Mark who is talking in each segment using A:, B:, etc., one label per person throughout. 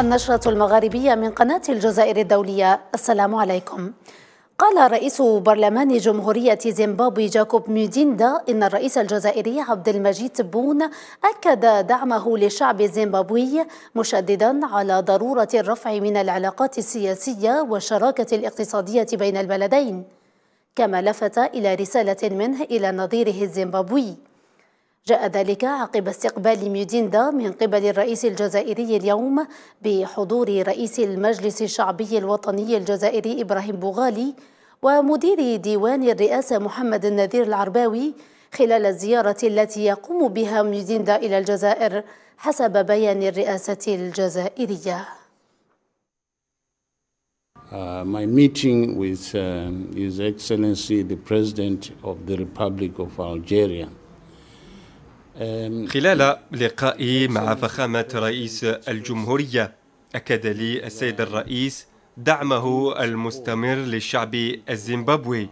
A: النشرة المغاربية من قناة الجزائر الدولية السلام عليكم قال رئيس برلمان جمهورية زيمبابوي جاكوب ميديندا إن الرئيس الجزائري عبد المجيد تبون أكد دعمه للشعب الزيمبابوي مشددا على ضرورة الرفع من العلاقات السياسية والشراكة الاقتصادية بين البلدين كما لفت إلى رسالة منه إلى نظيره الزيمبابوي جاء ذلك عقب استقبال ميوديندا من قبل الرئيس الجزائري اليوم بحضور رئيس المجلس الشعبي الوطني الجزائري إبراهيم بوغالي ومدير ديوان الرئاسة محمد النذير العرباوي خلال الزيارة التي يقوم بها ميوديندا إلى الجزائر حسب بيان الرئاسة الجزائرية.
B: Uh, my meeting with uh, His Excellency the
C: President
B: of the Republic of Algeria
C: خلال لقائي مع فخامة رئيس الجمهورية أكد لي السيد الرئيس دعمه المستمر للشعب الزيمبابوي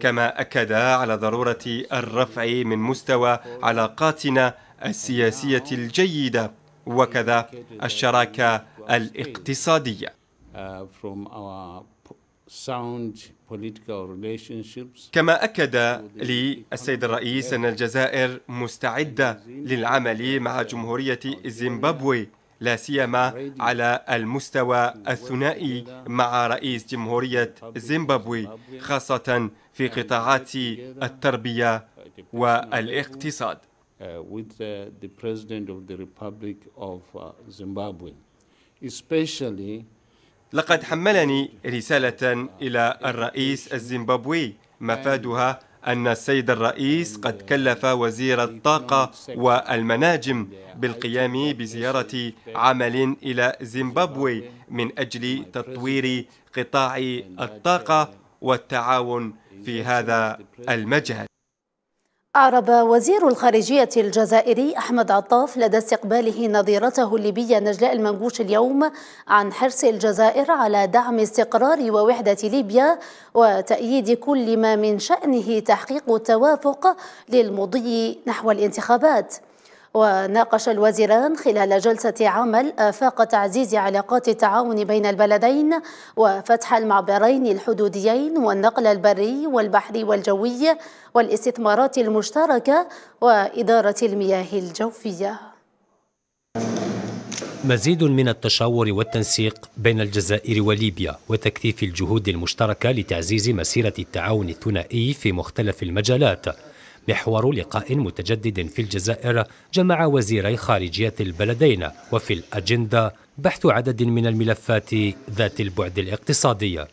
C: كما أكد على ضرورة الرفع من مستوى علاقاتنا السياسية الجيدة وكذا الشراكة الاقتصادية uh, كما أكد لي السيد الرئيس أن الجزائر مستعدة للعمل مع جمهورية زيمبابوي لا سيما على المستوى الثنائي مع رئيس جمهورية زيمبابوي خاصة في قطاعات التربية والاقتصاد. Uh, with uh, the, President of the Republic of uh, Zimbabwe, especially لقد حملني رسالة إلى الرئيس الزيمبابوي مفادها أن السيد الرئيس قد كلف وزير الطاقة والمناجم بالقيام بزيارة عمل إلى زيمبابوي من أجل تطوير قطاع الطاقة والتعاون في هذا المجال
A: أعرب وزير الخارجية الجزائري أحمد عطاف لدى استقباله نظيرته الليبية نجلاء المنقوش اليوم عن حرص الجزائر على دعم استقرار ووحدة ليبيا وتأييد كل ما من شأنه تحقيق التوافق للمضي نحو الانتخابات وناقش الوزيران خلال جلسة عمل آفاق تعزيز علاقات التعاون بين البلدين وفتح المعبرين الحدوديين والنقل البري والبحري والجوي والاستثمارات المشتركة وإدارة المياه الجوفية
D: مزيد من التشاور والتنسيق بين الجزائر وليبيا وتكثيف الجهود المشتركة لتعزيز مسيرة التعاون الثنائي في مختلف المجالات محور لقاء متجدد في الجزائر جمع وزيري خارجية البلدين وفي الأجندة بحث عدد من الملفات ذات البعد الاقتصادي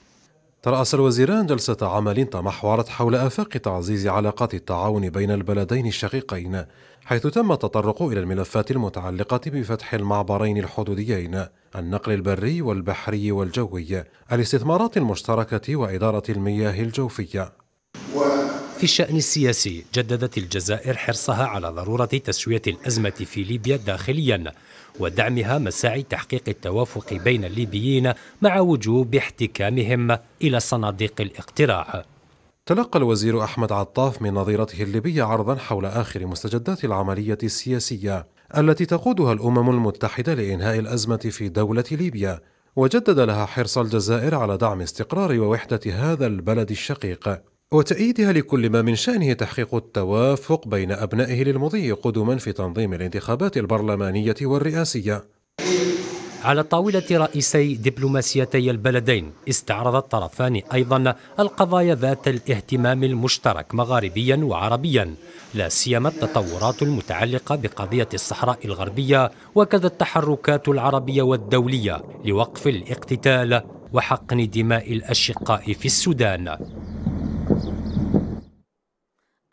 D: ترأس الوزيران جلسة عمل
E: تمحورت حول آفاق تعزيز علاقات التعاون بين البلدين الشقيقين حيث تم التطرق إلى الملفات المتعلقة بفتح المعبرين الحدوديين النقل البري والبحري والجوي الاستثمارات المشتركة وإدارة المياه الجوفية
D: و... في الشأن السياسي جددت الجزائر حرصها على ضرورة تسوية الأزمة في ليبيا داخليا ودعمها مساعي تحقيق التوافق بين الليبيين مع وجوب احتكامهم إلى صناديق الاقتراع تلقى الوزير أحمد عطاف من نظيرته الليبية عرضا حول آخر مستجدات العملية
E: السياسية التي تقودها الأمم المتحدة لإنهاء الأزمة في دولة ليبيا وجدد لها حرص الجزائر على دعم استقرار ووحدة هذا البلد الشقيق وتأييدها لكل ما من شأنه تحقيق التوافق بين أبنائه للمضي قدما في
D: تنظيم الانتخابات البرلمانية والرئاسية على طاولة رئيسي دبلوماسيتي البلدين استعرض الطرفان أيضا القضايا ذات الاهتمام المشترك مغاربيا وعربيا لا سيما التطورات المتعلقة بقضية الصحراء الغربية وكذا التحركات العربية والدولية لوقف الاقتتال وحقن دماء الأشقاء في السودان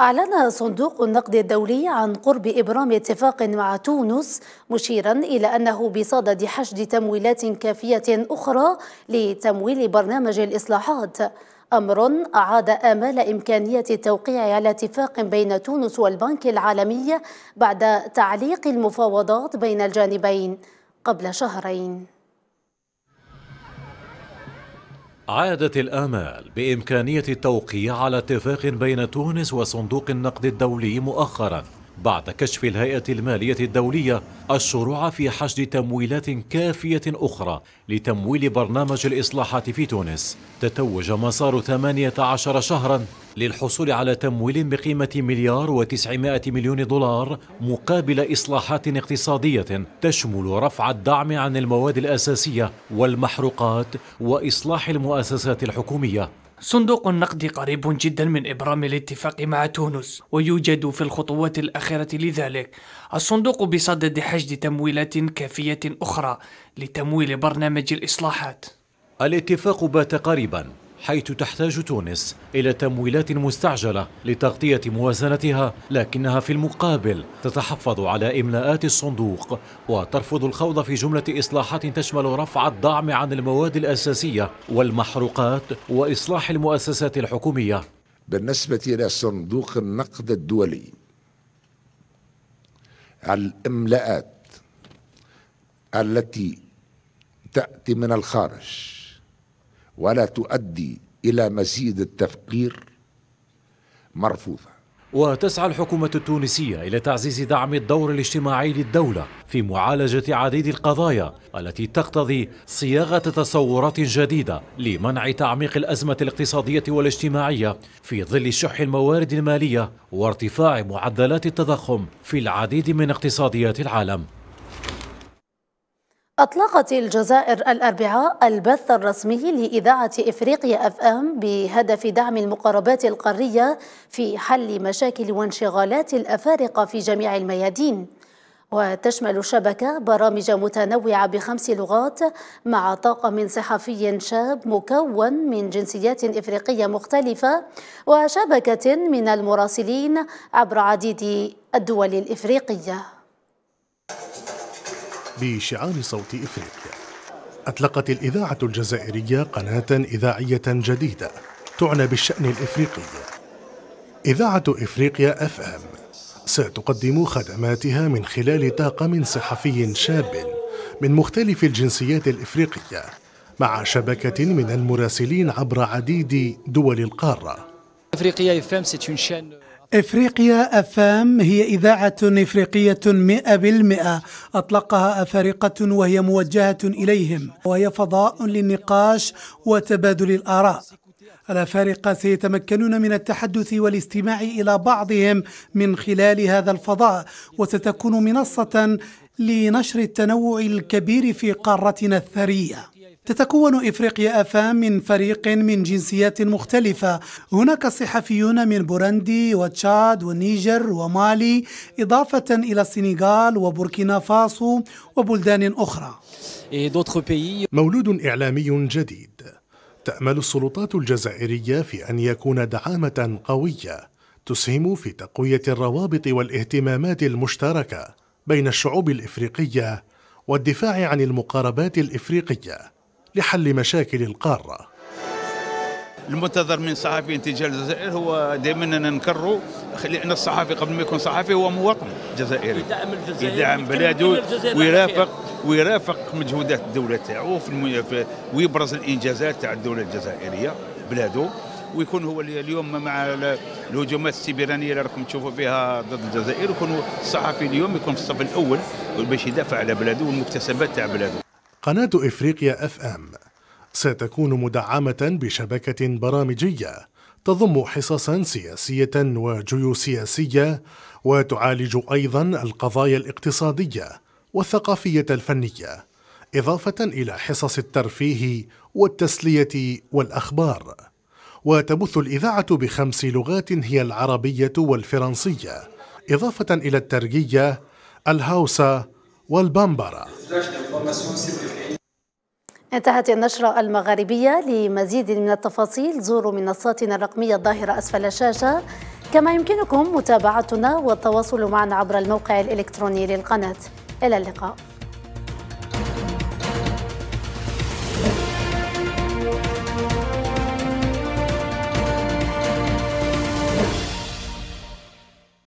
A: أعلن صندوق النقد الدولي عن قرب إبرام اتفاق مع تونس مشيرا إلى أنه بصدد حشد تمويلات كافية أخرى لتمويل برنامج الإصلاحات أمر أعاد آمال إمكانية التوقيع على اتفاق بين تونس والبنك العالمي بعد تعليق المفاوضات بين الجانبين قبل شهرين
E: عادت الآمال بإمكانية التوقيع على اتفاق بين تونس وصندوق النقد الدولي مؤخراً بعد كشف الهيئة المالية الدولية الشروع في حشد تمويلات كافية أخرى لتمويل برنامج الإصلاحات في تونس تتوج مسار 18 شهرا للحصول على تمويل بقيمة مليار وتسعمائة مليون دولار مقابل إصلاحات اقتصادية تشمل رفع الدعم عن المواد الأساسية والمحروقات وإصلاح المؤسسات الحكومية
D: صندوق النقد قريب جدا من إبرام الاتفاق مع تونس ويوجد في الخطوات الأخيرة لذلك الصندوق بصدد حشد تمويلات كافية أخرى لتمويل برنامج الإصلاحات الاتفاق بات قريبا حيث تحتاج تونس إلى
E: تمويلات مستعجلة لتغطية موازنتها لكنها في المقابل تتحفظ على إملاءات الصندوق وترفض الخوض في جملة إصلاحات تشمل رفع الدعم عن المواد الأساسية والمحروقات وإصلاح المؤسسات الحكومية
B: بالنسبة إلى صندوق النقد الدولي الإملاءات التي تأتي من الخارج ولا تؤدي الى مزيد التفقير مرفوضه
E: وتسعى الحكومة التونسية إلى تعزيز دعم الدور الاجتماعي للدولة في معالجة عديد القضايا التي تقتضي صياغة تصورات جديدة لمنع تعميق الأزمة الاقتصادية والاجتماعية في ظل شح الموارد المالية وارتفاع معدلات التضخم في العديد من اقتصاديات العالم
A: أطلقت الجزائر الأربعاء البث الرسمي لإذاعة إفريقيا أف أم بهدف دعم المقاربات القارية في حل مشاكل وانشغالات الأفارقة في جميع الميادين وتشمل الشبكة برامج متنوعة بخمس لغات مع طاقم صحفي شاب مكون من جنسيات إفريقية مختلفة وشبكة من المراسلين عبر عديد الدول الإفريقية
B: بشعار صوت إفريقيا أطلقت الإذاعة الجزائرية قناة إذاعية جديدة تعنى بالشأن الإفريقي إذاعة إفريقيا أف أم ستقدم خدماتها من خلال طاقم صحفي شاب من مختلف الجنسيات الإفريقية مع شبكة من المراسلين عبر عديد دول القارة.
A: إفريقيا أفام هي إذاعة إفريقية مئة بالمئة أطلقها أفارقة وهي موجهة إليهم وهي فضاء للنقاش وتبادل الآراء الأفارقة سيتمكنون من التحدث والاستماع إلى بعضهم من خلال هذا الفضاء وستكون منصة لنشر التنوع الكبير في قارتنا الثريه تتكون إفريقيا أفام من فريق من جنسيات مختلفة هناك صحفيون من بوروندي وتشاد والنيجر ومالي إضافة إلى السنغال وبوركينا فاسو وبلدان أخرى
B: مولود إعلامي جديد تأمل السلطات الجزائرية في أن يكون دعامة قوية تسهم في تقوية الروابط والاهتمامات المشتركة بين الشعوب الإفريقية والدفاع عن المقاربات الإفريقية لحل مشاكل القارة
C: المنتظر من صحفي تجاه الجزائر هو دائما ننكره لان الصحفي قبل ما يكون صحفي هو مواطن جزائري يدعم
A: الجزائر يدعم بلاده ويرافق
C: ويرافق مجهودات الدوله تاعو في ويبرز الانجازات تاع الدوله الجزائريه بلاده ويكون هو اليوم مع الهجومات السيبرانيه اللي راكم تشوفوا فيها ضد الجزائر ويكون الصحفي اليوم يكون في الصف الاول باش يدافع على بلاده والمكتسبات تاع بلاده
B: قناة إفريقيا أف أم ستكون مدعمة بشبكة برامجية تضم حصصا سياسية وجيوسياسية وتعالج أيضا القضايا الاقتصادية والثقافية الفنية إضافة إلى حصص الترفيه والتسلية والأخبار وتبث الإذاعة بخمس لغات هي العربية والفرنسية إضافة إلى الترجية الهاوسة والبامبرة
A: انتهت النشرة المغاربية لمزيد من التفاصيل زوروا منصاتنا الرقمية الظاهرة أسفل الشاشة كما يمكنكم متابعتنا والتواصل معنا عبر الموقع الإلكتروني للقناة إلى اللقاء